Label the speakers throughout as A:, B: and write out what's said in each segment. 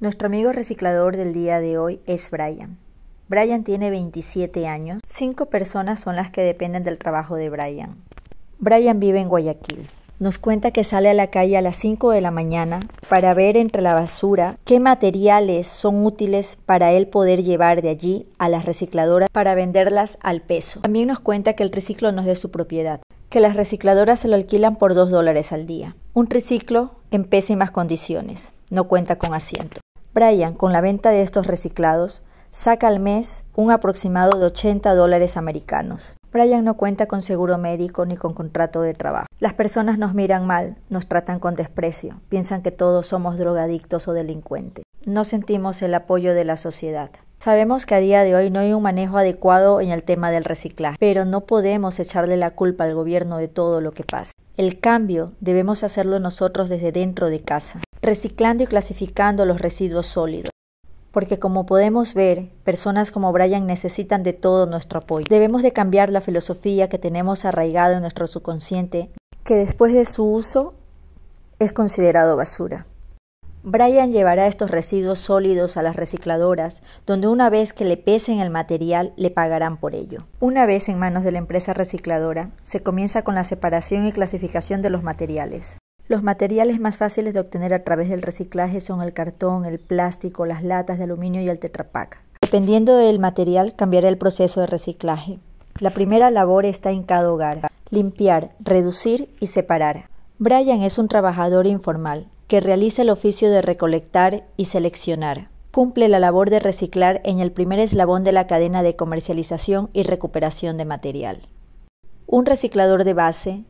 A: Nuestro amigo reciclador del día de hoy es Brian. Brian tiene 27 años. Cinco personas son las que dependen del trabajo de Brian. Brian vive en Guayaquil. Nos cuenta que sale a la calle a las 5 de la mañana para ver entre la basura qué materiales son útiles para él poder llevar de allí a las recicladoras para venderlas al peso. También nos cuenta que el triciclo no es de su propiedad, que las recicladoras se lo alquilan por 2 dólares al día. Un reciclo en pésimas condiciones, no cuenta con asiento. Brian, con la venta de estos reciclados, saca al mes un aproximado de 80 dólares americanos. Brian no cuenta con seguro médico ni con contrato de trabajo. Las personas nos miran mal, nos tratan con desprecio, piensan que todos somos drogadictos o delincuentes. No sentimos el apoyo de la sociedad. Sabemos que a día de hoy no hay un manejo adecuado en el tema del reciclaje, pero no podemos echarle la culpa al gobierno de todo lo que pasa. El cambio debemos hacerlo nosotros desde dentro de casa reciclando y clasificando los residuos sólidos. Porque como podemos ver, personas como Brian necesitan de todo nuestro apoyo. Debemos de cambiar la filosofía que tenemos arraigada en nuestro subconsciente, que después de su uso es considerado basura. Brian llevará estos residuos sólidos a las recicladoras, donde una vez que le pesen el material le pagarán por ello. Una vez en manos de la empresa recicladora, se comienza con la separación y clasificación de los materiales. Los materiales más fáciles de obtener a través del reciclaje son el cartón, el plástico, las latas de aluminio y el tetrapack. Dependiendo del material, cambiará el proceso de reciclaje. La primera labor está en cada hogar, limpiar, reducir y separar. Brian es un trabajador informal que realiza el oficio de recolectar y seleccionar. Cumple la labor de reciclar en el primer eslabón de la cadena de comercialización y recuperación de material. Un reciclador de base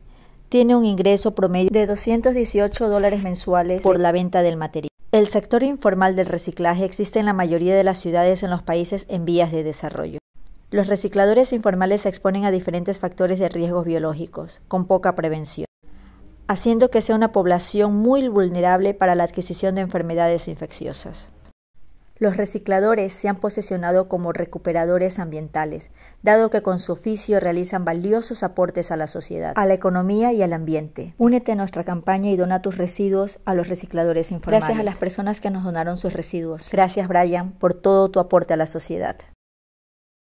A: tiene un ingreso promedio de 218 dólares mensuales por la venta del material. El sector informal del reciclaje existe en la mayoría de las ciudades en los países en vías de desarrollo. Los recicladores informales se exponen a diferentes factores de riesgos biológicos, con poca prevención, haciendo que sea una población muy vulnerable para la adquisición de enfermedades infecciosas. Los recicladores se han posesionado como recuperadores ambientales, dado que con su oficio realizan valiosos aportes a la sociedad, a la economía y al ambiente. Únete a nuestra campaña y dona tus residuos a los recicladores informales. Gracias a las personas que nos donaron sus residuos. Gracias, Brian, por todo tu aporte a la sociedad.